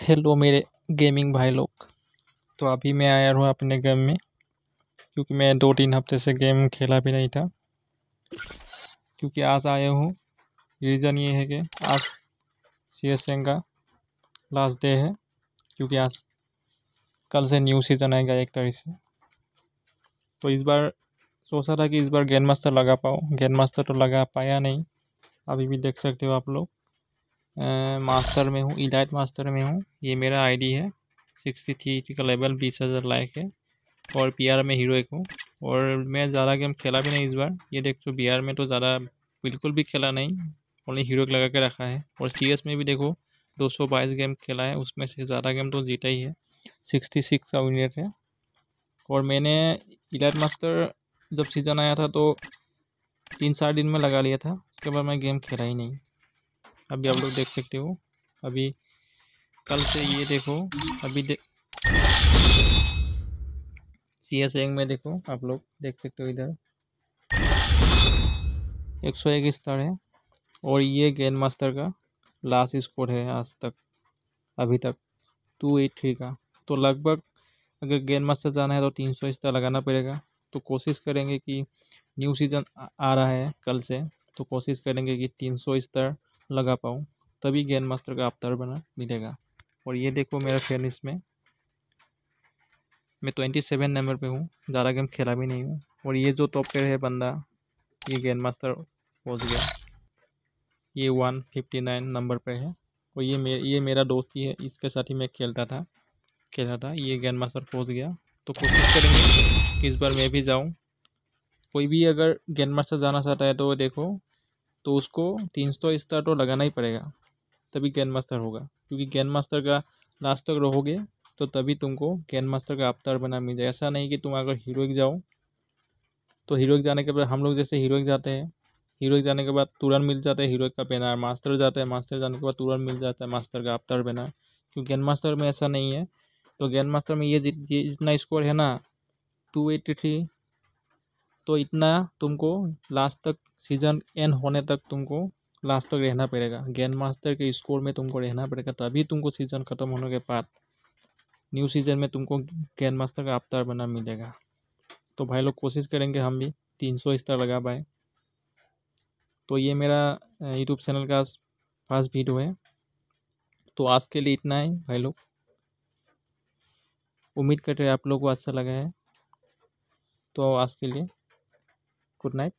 Hello मेरे gaming भाई लोग तो अभी मैं आया हूँ अपने गेम में क्योंकि मैं दो तीन हफ्ते से गेम खेला भी नहीं था क्योंकि आज आया हूँ रीज़न ये है कि आज सी एस एन का लास्ट डे है क्योंकि आज कल से न्यू सीज़न आएगा एक तारीख से तो इस बार सोचा था कि इस बार गेंद मास्टर लगा पाओ गेंद मास्टर तो लगा पाया नहीं अभी भी देख सकते हो आप लोग मास्टर में हूँ इलाइट मास्टर में हूँ ये मेरा आईडी है सिक्सटी थ्री का लेवल बीस हज़ार लाइक है और आर में हीरो एक हूँ और मैं ज़्यादा गेम खेला भी नहीं इस बार ये देख बी आर में तो ज़्यादा बिल्कुल भी खेला नहीं ओनली हीरो लगा के रखा है और सी में भी देखो बाईस गेम खेला है उसमें से ज़्यादा गेम तो जीता ही है सिक्स का विनेट है और मैंने इलाइट मास्टर जब सीज़न आया था तो तीन चार दिन में लगा लिया था उसके बाद मैं गेम खेला ही नहीं अभी आप लोग देख सकते हो अभी कल से ये देखो अभी दे सी एस एंग में देखो आप लोग देख सकते हो इधर एक सौ एक स्तर है और ये गेंद मास्टर का लास्ट स्कोर है आज तक अभी तक टू एट थ्री का तो लगभग अगर गेंद मास्टर जाना है तो तीन सौ स्तर लगाना पड़ेगा तो कोशिश करेंगे कि न्यू सीज़न आ रहा है कल से तो कोशिश करेंगे कि तीन सौ स्तर लगा पाऊँ तभी गेंद मास्टर का अवतार बना मिलेगा और ये देखो मेरा फैन इसमें मैं ट्वेंटी सेवन नंबर पे हूँ ज़्यादा गेम खेला भी नहीं हूँ और ये जो टॉप पेयर है बंदा ये गेंद मास्टर पहुँच गया ये वन फिफ्टी नाइन नंबर पे है और ये मेरे ये मेरा दोस्त ही है इसके साथ ही मैं खेलता था खेलता था ये गेंद मास्टर पहुँच गया तो कोशिश करेंगे इस बार मैं भी जाऊँ कोई भी अगर गेंद मास्टर जाना चाहता है तो देखो तो उसको तीन सौ स्तर तो लगाना ही पड़ेगा तभी कैन मास्टर होगा क्योंकि कैन मास्टर का लास्ट तक रहोगे तो तभी तुमको कैन मास्टर का अवतार बना मिल जाए ऐसा नहीं कि तुम अगर हीरोइक जाओ तो हीरोइक जाने के बाद हम लोग जैसे हीरोइक जाते हैं हीरोइक जाने के बाद तुरंत मिल जाता है हीरोइक का बैनर मास्टर जाते हैं मास्टर जाने के बाद तुरंत मिल जाता है मास्टर का अवतार बैनर क्योंकि गैन मास्टर में ऐसा नहीं है तो गैन मास्टर में ये जितना स्कोर है ना टू एट्टी थ्री तो इतना तुमको लास्ट तक सीजन एंड होने तक तुमको लास्ट तक रहना पड़ेगा गेंद मास्टर के स्कोर में तुमको रहना पड़ेगा तभी तुमको सीजन ख़त्म होने के बाद न्यू सीजन में तुमको गेंद मास्टर का अवतार बना मिलेगा तो भाई लोग कोशिश करेंगे हम भी तीन सौ स्तर लगा पाए तो ये मेरा यूट्यूब चैनल का फर्स्ट वीडियो है तो आज के लिए इतना ही भाई लोग उम्मीद करते हैं आप लोगों को अच्छा लगा है तो आज के लिए good night.